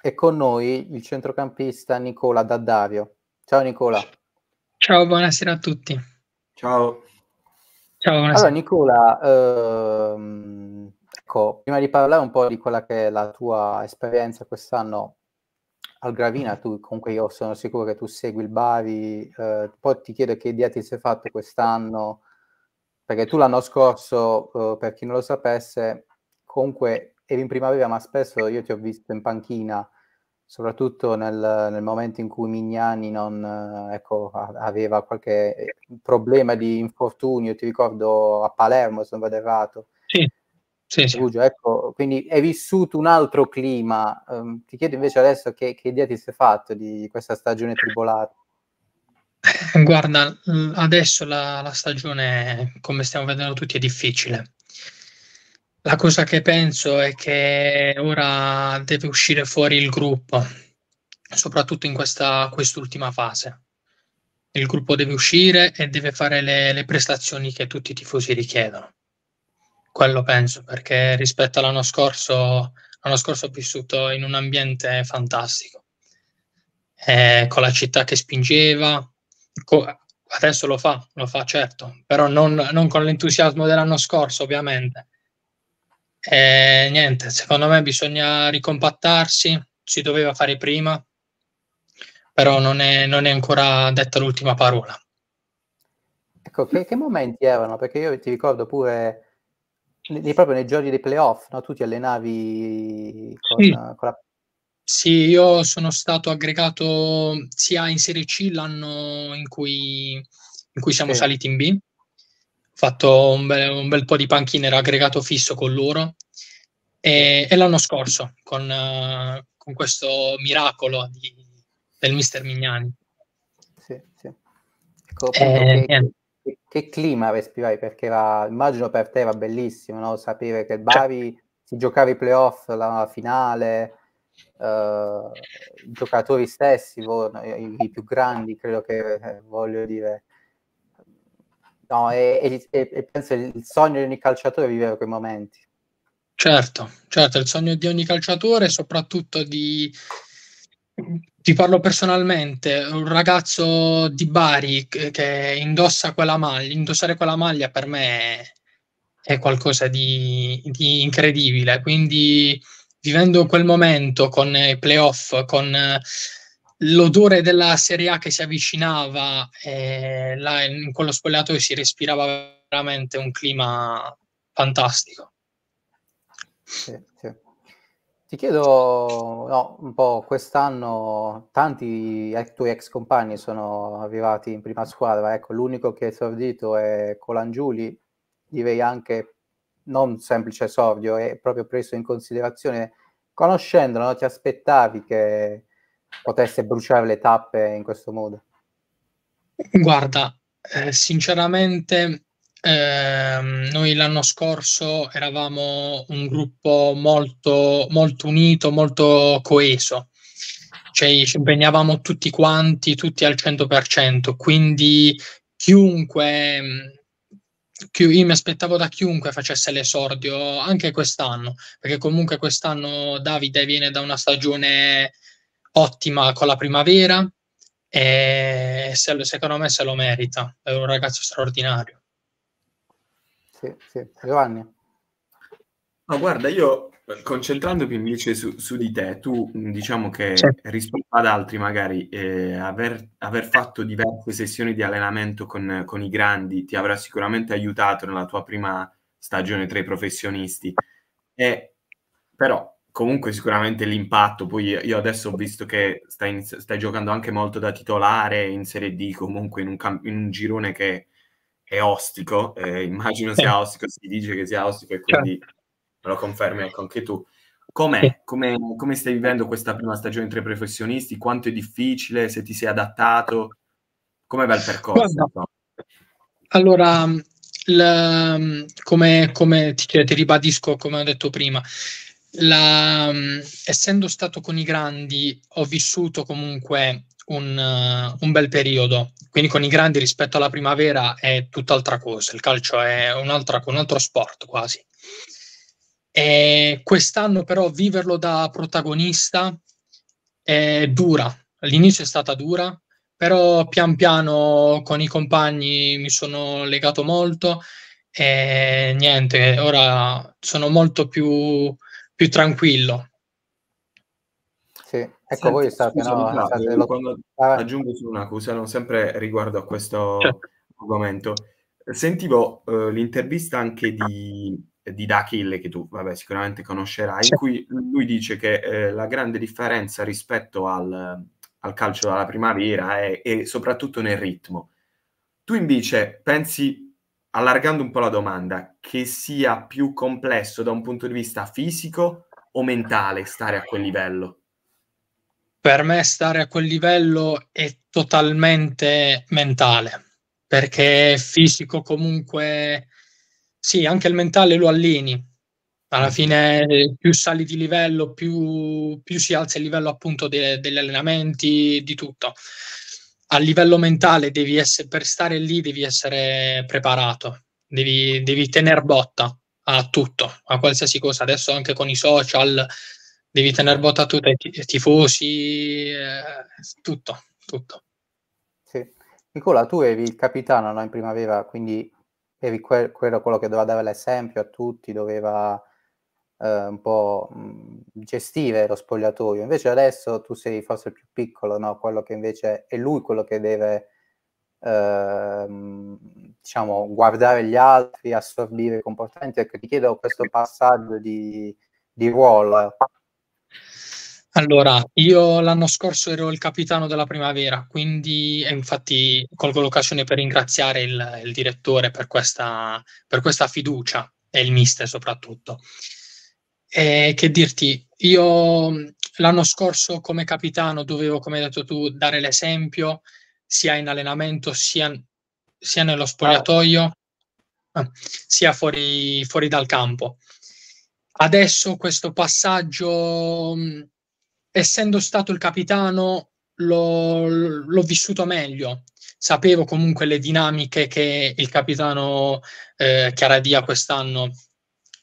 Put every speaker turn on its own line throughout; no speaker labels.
e con noi il centrocampista Nicola Daddario. Ciao Nicola.
Ciao, buonasera a tutti.
Ciao. Ciao allora Nicola, ehm, ecco, prima di parlare un po' di quella che è la tua esperienza quest'anno al Gravina, tu comunque io sono sicuro che tu segui il Bari, eh, poi ti chiedo che idea ti sei fatto quest'anno, perché tu l'anno scorso, eh, per chi non lo sapesse, comunque eri in primavera, ma spesso io ti ho visto in panchina, soprattutto nel, nel momento in cui Mignani non, ecco, aveva qualche eh, problema di infortunio, ti ricordo a Palermo, se non vado errato. Sì. Sì, sì. Ecco, quindi hai vissuto un altro clima. Um, ti chiedo invece adesso che, che idea ti sei fatto di questa stagione tribolata.
Guarda, mm, adesso la, la, stagione, come stiamo vedendo tutti, è difficile. La cosa che penso è che ora deve uscire fuori il gruppo, soprattutto in questa, quest'ultima fase. Il gruppo deve uscire e deve fare le, le prestazioni che tutti i tifosi richiedono. Quello penso, perché rispetto all'anno scorso, l'anno scorso ho vissuto in un ambiente fantastico, eh, con la città che spingeva, co- adesso lo fa, lo fa certo, però non, non con l'entusiasmo dell'anno scorso ovviamente eh, niente, secondo me bisogna ricompattarsi, si doveva fare prima, però non è, non è ancora detta l'ultima parola.
Ecco, che, che, momenti erano? Perché io ti ricordo pure nei, proprio nei giorni dei playoff, no? tu ti allenavi con, sì. con la...
Sì, io sono stato aggregato sia in Serie C l'anno in cui, in cui siamo sì. saliti in B, fatto un bel, un bel po' di panchine, era aggregato fisso con loro. E, e l'anno scorso con, uh, con questo miracolo di, del mister Mignani. Sì,
sì. Ecco, eh, che, che, che, clima respirai? Perché era, immagino per te era bellissimo no? sapere che il cioè Bari cioè. si giocava i playoff, la finale. Uh, i giocatori stessi, i più grandi, credo che eh, voglio dire, No, e, e, e penso il sogno di ogni calciatore vivere quei momenti.
Certo, certo, il sogno di ogni calciatore, soprattutto di, ti parlo personalmente, un ragazzo di Bari che indossa quella maglia, indossare quella maglia per me è qualcosa di, di incredibile, quindi vivendo quel momento con i playoff, con l'odore della Serie A che si avvicinava, eh, là in quello spogliatoio si respirava veramente un clima
fantastico. Sì, sì. Ti chiedo, no, un po' quest'anno tanti tuoi ex compagni sono arrivati in prima squadra, ecco, l'unico che è esordito è Colan Colangiuli, direi anche non semplice esordio, è proprio preso in considerazione. Conoscendolo, no, ti aspettavi che potesse bruciare le tappe in questo modo?
Guarda, eh, sinceramente eh, noi l'anno scorso eravamo un gruppo molto, molto unito, molto coeso. Cioè, ci impegnavamo tutti quanti, tutti al 100%, quindi chiunque mm, io mi aspettavo da chiunque facesse l'esordio anche quest'anno, perché comunque quest'anno Davide viene da una stagione ottima con la primavera e se, secondo me se lo merita, è un ragazzo straordinario.
Sì, sì. Giovanni.
No, guarda, io concentrandomi invece su, su, di te, tu diciamo che certo. rispetto ad altri magari eh, aver, aver, fatto diverse sessioni di allenamento con, con, i grandi ti avrà sicuramente aiutato nella tua prima stagione tra i professionisti, e, però comunque sicuramente l'impatto, poi io adesso ho visto che stai, stai giocando anche molto da titolare in Serie D, comunque in un, camp- in un girone che è ostico, eh, immagino sia ostico, si dice che sia ostico e quindi certo. me lo confermi anche tu. Com'è? Come, come stai vivendo questa prima stagione tra i professionisti? Quanto è difficile? Se ti sei adattato? Come va il percorso? Guarda,
allora, il, come, come ti, ti ribadisco, come ho detto prima, la, mm, essendo stato con i grandi, ho vissuto comunque un, uh, un, bel periodo. Quindi con i grandi rispetto alla primavera è tutt'altra cosa. Il calcio è un altro sport quasi. E quest'anno però viverlo da protagonista è dura. All'inizio è stata dura, però pian piano con i compagni mi sono legato molto e niente, ora sono molto più più tranquillo.
Sì, ecco, voi state, scusa, no, state
lo... ah. aggiungo solo una cosa, sempre riguardo a questo certo. argomento. Sentivo eh, l'intervista anche di, di Dakil, che tu vabbè, sicuramente conoscerai, certo. in cui lui dice che eh, la grande differenza rispetto al, al calcio della primavera è, è soprattutto nel ritmo. Tu invece pensi allargando un po' la domanda, che sia più complesso da un punto di vista fisico o mentale stare a quel livello?
Per me stare a quel livello è totalmente mentale, perché fisico comunque, sì, anche il mentale lo allini. Alla mm. fine più sali di livello, più, più si alza il livello appunto de- degli allenamenti, di tutto a livello mentale devi essere, per stare lì devi essere preparato, devi, devi tener botta a tutto, a qualsiasi cosa. Adesso anche con i social devi tener botta a tutti, i tifosi, eh, tutto, tutto.
Sì. Nicola, tu eri il capitano no, in primavera, quindi eri que- quello che doveva dare l'esempio a tutti, doveva eh, un po' mm, gestire lo spogliatoio. Invece adesso tu sei forse il più piccolo, no? quello che invece è lui quello che deve eh, diciamo, guardare gli altri, assorbire i comportamenti. Ecco, ti chiedo questo passaggio di, di ruolo.
Allora, io l'anno scorso ero il capitano della primavera, quindi infatti colgo l'occasione per ringraziare il, il direttore per questa, per questa, fiducia e il mister soprattutto. Eh, che dirti, io l'anno scorso come capitano dovevo, come hai detto tu, dare l'esempio sia in allenamento sia, sia nello ah. spogliatoio, ah. sia fuori, fuori, dal campo. Adesso questo passaggio, essendo stato il capitano, l'ho, l'ho vissuto meglio. Sapevo comunque le dinamiche che il capitano eh, Chiaradia quest'anno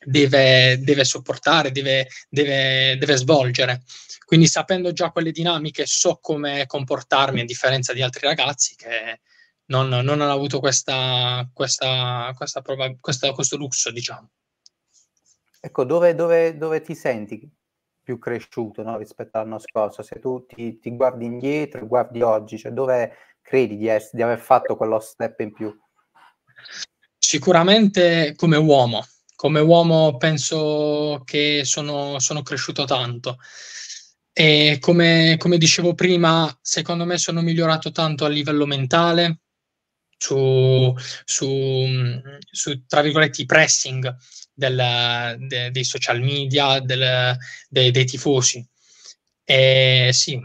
deve, deve sopportare, deve, deve, deve, svolgere. Quindi sapendo già quelle dinamiche so come comportarmi a differenza di altri ragazzi che non, non hanno avuto questa, questa, questa proba- questa, questo lusso, diciamo.
Ecco, dove, dove, dove ti senti più cresciuto no, rispetto all'anno scorso? Se tu ti, ti guardi indietro, guardi oggi, cioè dove credi di, essere, di aver fatto quello step in più?
Sicuramente come uomo, come uomo penso che sono, sono cresciuto tanto. E come, come, dicevo prima, secondo me sono migliorato tanto a livello mentale su, su, su tra virgolette, i pressing del, de, dei social media, del, de, dei tifosi. E sì,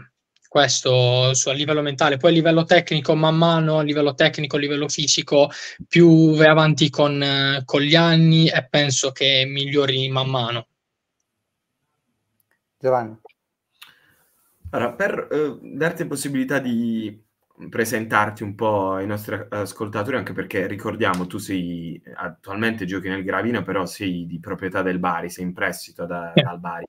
questo su, a livello mentale, poi a livello tecnico man mano, a livello tecnico, a livello fisico, più vai avanti con, eh, con gli anni e penso che migliori man mano.
Giovanni.
Allora, per eh, darti possibilità di presentarti un po' ai nostri eh, ascoltatori, anche perché ricordiamo, tu sei attualmente giochi nel Gravina, però sei di proprietà del Bari, sei in prestito da, dal Bari.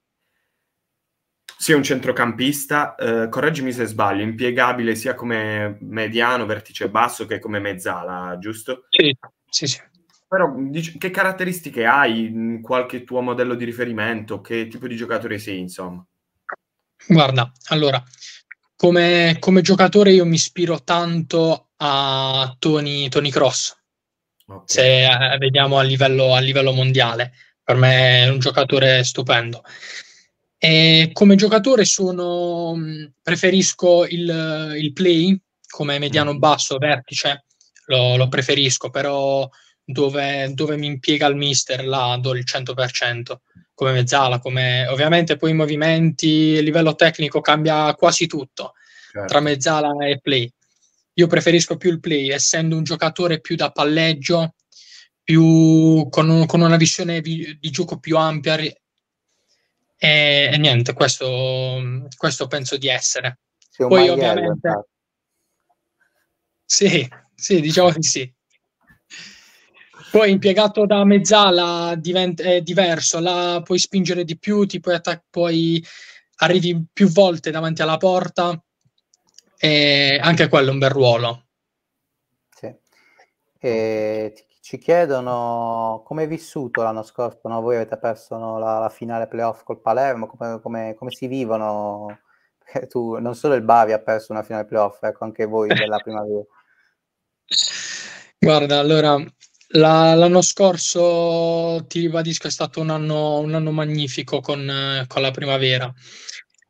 Sì, un centrocampista, eh, correggimi se sbaglio, impiegabile sia come mediano, vertice basso che come mezzala, giusto? Sì, sì, sì. Però dic- che caratteristiche hai, in mm, qualche tuo modello di riferimento, che tipo di giocatore sei, insomma?
Guarda, allora, come, come giocatore io mi ispiro tanto
a
Tony, Tony Cross, okay. se eh, vediamo a livello, a livello mondiale. Per me è un giocatore stupendo. E come giocatore sono, mm, preferisco il, il play come mediano mm. basso, vertice, lo, lo preferisco, però dove, dove, mi impiega il mister là do il 100%, come mezzala, come... ovviamente poi i movimenti, il livello tecnico cambia quasi tutto certo. tra mezzala e play. Io preferisco più il play, essendo un giocatore più da palleggio, più con, con una visione di, di gioco più ampia e, e niente, questo, questo, penso di essere. Sei Poi maiello, ovviamente... Infatti. Sì, sì, diciamo di sì. Poi impiegato da mezzala diventa, è diverso, la puoi spingere di più, ti puoi, attac- poi arrivi più volte davanti alla porta e anche quello è un bel ruolo.
Sì. E ti ci chiedono come è vissuto l'anno scorso, no? voi avete perso la, la, finale playoff col Palermo, come, come, come si vivono? tu, non solo il Bavi ha perso una finale playoff, ecco anche voi della primavera.
Guarda, allora la, l'anno scorso ti ribadisco è stato un anno, un anno magnifico con, con, la primavera.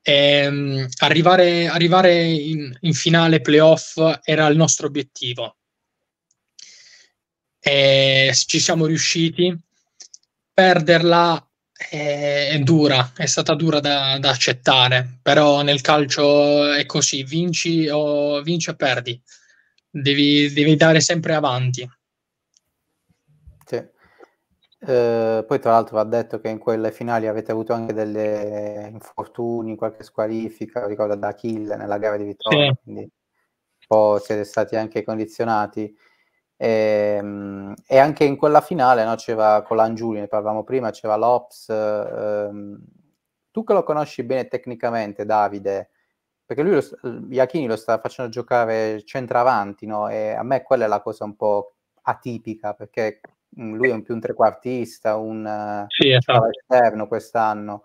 E, ehm, arrivare, arrivare in, in finale playoff era il nostro obiettivo e ci siamo riusciti. Perderla è, eh, è dura, è stata dura da, da, accettare, però nel calcio è così, vinci o, vinci o perdi, devi, devi dare sempre avanti.
Eh, poi tra l'altro va detto che in quelle finali avete avuto anche delle infortuni, qualche squalifica, ricordo da Achille nella gara di vittoria, sì. quindi un po' siete stati anche condizionati. E, ehm, e, anche in quella finale no, c'era con l'Angiuli, ne parlavamo prima, c'era l'Ops. Ehm, tu che lo conosci bene tecnicamente, Davide, perché lui, lo, Iachini lo sta facendo giocare centravanti, no? e a me quella è la cosa un po' atipica, perché mm, lui è un più un trequartista, un sì, esatto. esterno quest'anno.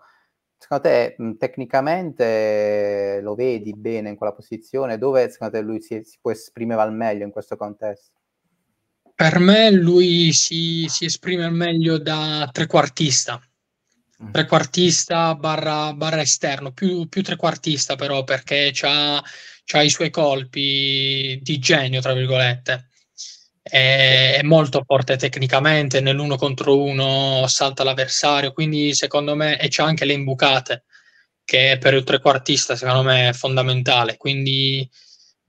Secondo te mm, tecnicamente lo vedi bene in quella posizione? Dove secondo te lui si, si può esprimere al meglio in questo contesto?
Per me lui si, si esprime al meglio da trequartista, mm. trequartista barra, barra esterno, più, più, trequartista però perché ha i suoi colpi di genio, tra virgolette. È, è molto forte tecnicamente, nell'uno contro uno salta l'avversario, quindi secondo me e c'ha anche le imbucate, che per il trequartista secondo me è fondamentale, quindi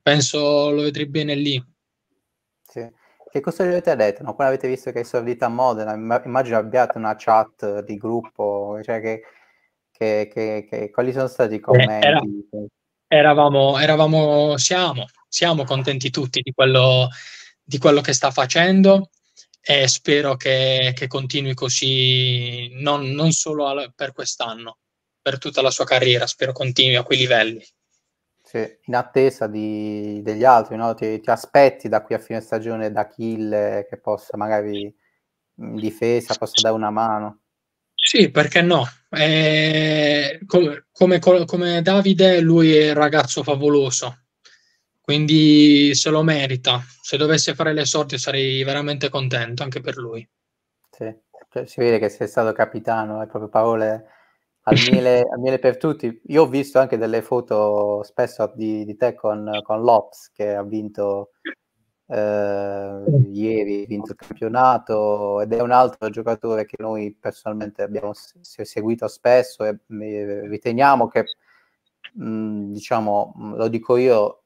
penso lo vedrei bene lì.
Che cosa gli avete detto? No, poi avete visto che è esordita a Modena, immagino abbiate una chat di gruppo, cioè che, che, che, che quali sono stati i eh, commenti? Era, eravamo, eravamo siamo,
siamo, contenti tutti di quello, di quello, che sta facendo e spero che, continui così non, non solo per quest'anno, per tutta la sua carriera, spero continui a quei livelli.
Sì, cioè, in attesa di, degli altri, no? ti, ti, aspetti da qui a fine stagione da Kill che possa magari in difesa, possa dare una mano.
Sì, perché no? Eh, come, come, come, Davide, lui è un ragazzo favoloso, quindi se lo merita. Se dovesse fare le sorti sarei veramente contento anche per lui.
Sì, cioè, si vede che sei stato capitano, le proprio parole al miele, al miele, per tutti. Io ho visto anche delle foto spesso di, di te con, con Lops che ha vinto eh, ieri, ha vinto il campionato ed è un altro giocatore che noi personalmente abbiamo seguito spesso e riteniamo che, mm, diciamo, mm, lo dico io,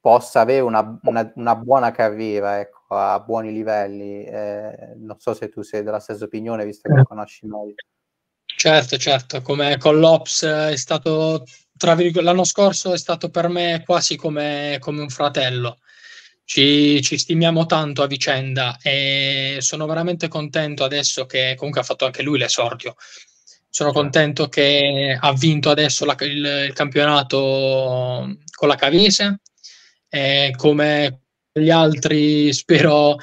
possa avere una, una, una buona carriera ecco, a buoni livelli. Eh, non so se tu sei della stessa opinione, visto che eh. lo conosci meglio.
Certo, certo, come con l'Ops è stato, tra virgolette, l'anno scorso è stato per me quasi come, come un fratello. Ci, ci, stimiamo tanto a vicenda e sono veramente contento adesso che comunque ha fatto anche lui l'esordio. Sono certo. contento che ha vinto adesso la, il, il, campionato con la Cavese e come gli altri
spero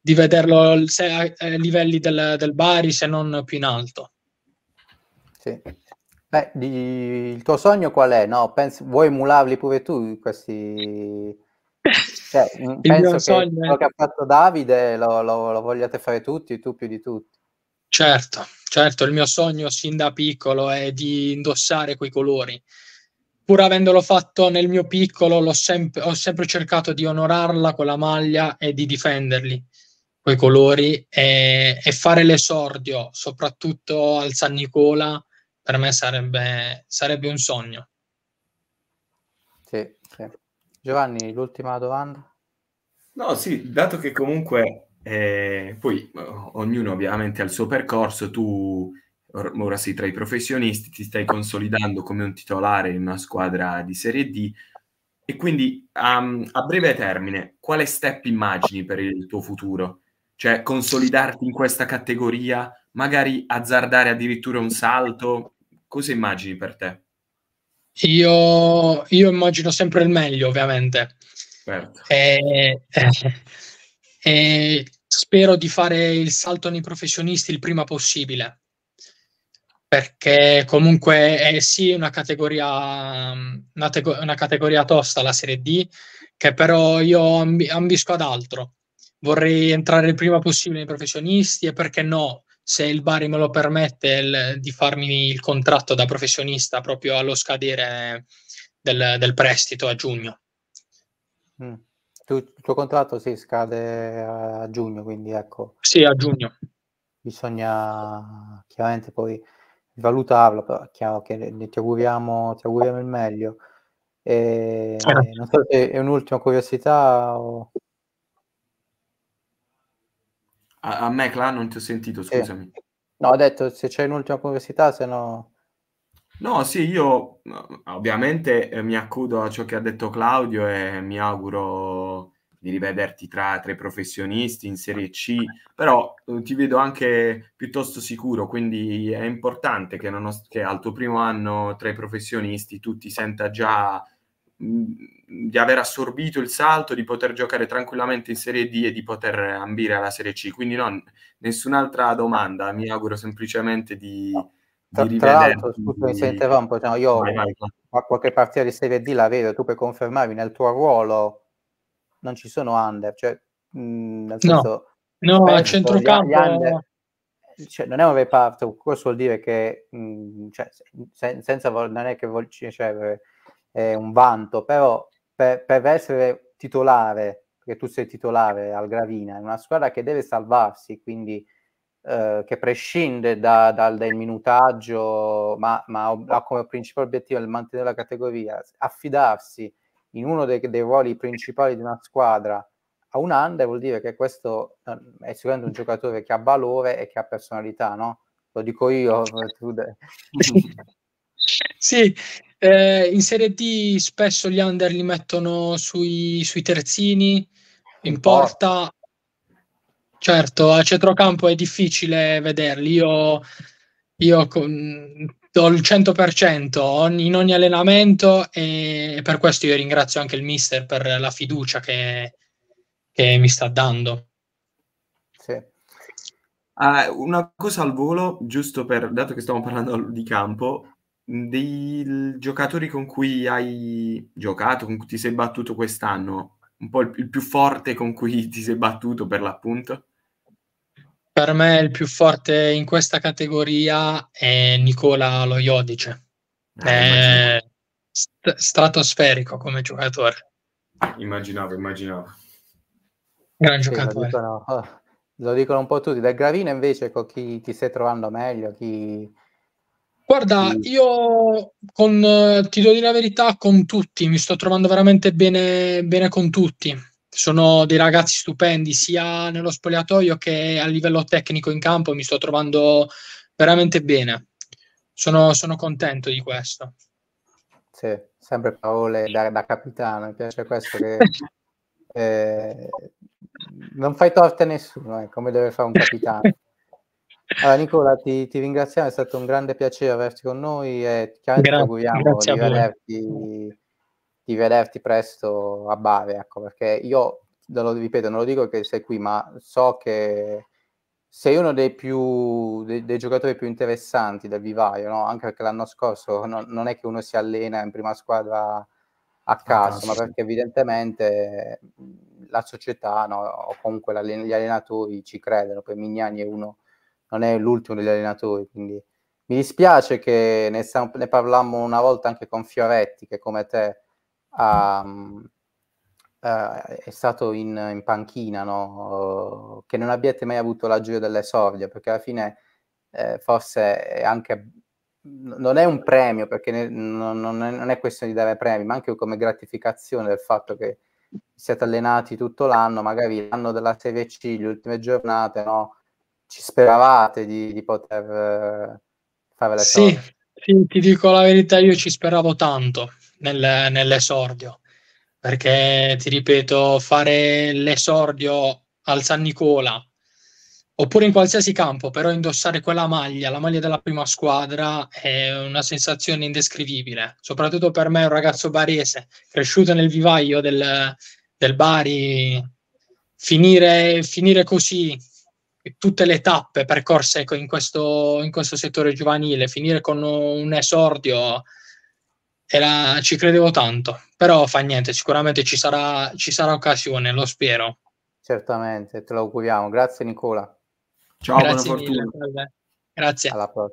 di vederlo a livelli del, del Bari se non più in alto.
Sì. Beh, di... il tuo sogno qual è? No, pensi... Vuoi emularli pure tu questi... Cioè, mm, il penso che sogno... quello che ha fatto Davide lo, lo, lo vogliate fare tutti, tu più di tutti.
Certo, certo, il mio sogno sin da piccolo è di indossare quei colori. Pur avendolo fatto nel mio piccolo, sem- ho sempre cercato di onorarla con la maglia e di difenderli, quei colori, e, e fare l'esordio, soprattutto
al San Nicola,
per me sarebbe, sarebbe un sogno.
Sì, sì. Giovanni, l'ultima domanda? No, sì,
dato che comunque eh, poi eh, ognuno ovviamente ha il suo percorso, tu ora sei tra i professionisti, ti stai consolidando come un titolare in una squadra di Serie D e quindi um, a breve termine, quale step immagini per il tuo futuro? Cioè consolidarti in questa categoria, magari azzardare addirittura un salto, cosa immagini per te?
Io, io immagino sempre il meglio, ovviamente. Certo. E, eh, e spero di fare il salto nei professionisti il prima possibile, perché comunque è sì una categoria, una, te- una categoria tosta la Serie D, che però io amb- ambisco ad altro. Vorrei entrare il prima possibile nei professionisti e perché no, se il Bari me lo permette il, di farmi il contratto da professionista proprio allo scadere del, del prestito a giugno.
Mm. il tuo contratto si sì, scade a giugno, quindi ecco. Sì, a giugno. Bisogna chiaramente poi valutarlo, però è chiaro che ti auguriamo, ti auguriamo il meglio. E, eh. Non so se è un'ultima curiosità. O...
A, a Mecla non ti ho sentito, scusami. Eh.
No, ho detto se c'è un'ultima curiosità, se no...
No, sì, io ovviamente eh, mi accudo a ciò che ha detto Claudio e mi auguro di rivederti tra, tra i professionisti in Serie C, però eh, ti vedo anche piuttosto sicuro, quindi è importante che, ho, che al tuo primo anno tra i professionisti tu ti senta già di aver assorbito il salto, di poter giocare tranquillamente in Serie D e di poter ambire alla Serie C. Quindi non, nessun'altra domanda, mi auguro semplicemente di...
Tra, di tra l'altro, scusa se interrompo, no, cioè, io vai, vai. qualche partita di Serie D la vedo, tu per confermarmi nel tuo ruolo non ci sono under, cioè mh, nel senso... No, no a centrocampo... Gli, gli under, cioè, non è un reparto, questo vuol dire che mh, cioè, sen- senza, non è che vuol, cioè, è un vanto, però per, per essere titolare, perché tu sei titolare al Gravina, è una squadra che deve salvarsi, quindi eh, che prescinde da, dal, dal, minutaggio, ma, ma, ha come principale obiettivo il mantenere la categoria, affidarsi in uno dei, dei ruoli principali di una squadra a un under vuol dire che questo eh, è sicuramente un giocatore che ha valore e che ha personalità, no? Lo dico io, eh,
sì, eh, in Serie D spesso gli under li mettono sui, sui terzini, in porta. Certo, a centrocampo è difficile vederli. Io, io con, do il 100% in ogni allenamento e per questo io ringrazio anche il mister per la fiducia che, che mi sta dando.
Sì. Ah, una cosa al volo, giusto per, dato che stiamo parlando di campo, dei giocatori con cui hai giocato, con cui ti sei battuto quest'anno, un po' il, il più forte con cui ti sei battuto per l'appunto?
Per me il più forte in questa categoria è Nicola Loiodice.
Ah, è
st- stratosferico come giocatore. Immaginavo, immaginavo.
Gran giocatore. Sì, lo, dicono, lo, dicono, un po' tutti. Da Gravina invece con ecco, chi ti stai trovando meglio, chi
Guarda, io con, eh, ti devo dire la verità, con tutti, mi sto trovando veramente bene, bene con tutti. Sono dei ragazzi stupendi, sia nello spogliatoio che a livello tecnico in campo, mi sto trovando veramente bene. Sono, sono contento di questo.
Sì, sempre parole da, da capitano, mi piace questo che eh, non fai torte a nessuno, è eh, come deve fare un capitano. Allora, Nicola, ti, ti, ringraziamo, è stato un grande piacere averti con noi e ti Gra- auguriamo di vederti, di vederti, presto a Bari, ecco, perché io, lo, ripeto, non lo dico che sei qui, ma so che sei uno dei, più, dei, dei giocatori più interessanti del vivaio, no? anche perché l'anno scorso no, non è che uno si allena in prima squadra a caso, ah, ma perché evidentemente la società no, o comunque gli allenatori ci credono, poi Mignani è uno non è l'ultimo degli allenatori, quindi mi dispiace che ne, ne parlammo una volta anche con Fioretti, che come te um, uh, è stato in, in panchina, no? uh, che non abbiate mai avuto la gioia delle sordi, perché alla fine eh, forse è anche non è un premio perché ne, non, è, non, è, questione di dare premi, ma anche come gratificazione del fatto che siete allenati tutto l'anno, magari l'anno della Serie C, le ultime giornate, no? ci speravate di, di poter eh, fare la sì, cosa.
Sì, ti dico la verità, io ci speravo tanto nel, nell'esordio, perché ti ripeto, fare l'esordio al San Nicola oppure in qualsiasi campo, però indossare quella maglia, la maglia della prima squadra, è una sensazione indescrivibile, soprattutto per me, un ragazzo barese, cresciuto nel vivaio del, del Bari, finire, finire così, tutte le tappe percorse in, questo, in, questo, settore giovanile, finire con un esordio, era, ci credevo tanto, però fa niente, sicuramente ci sarà, ci sarà occasione, lo spero.
Certamente, te lo auguriamo. Grazie Nicola. Ciao, Grazie buona fortuna.
Mille, Grazie. Alla prossima.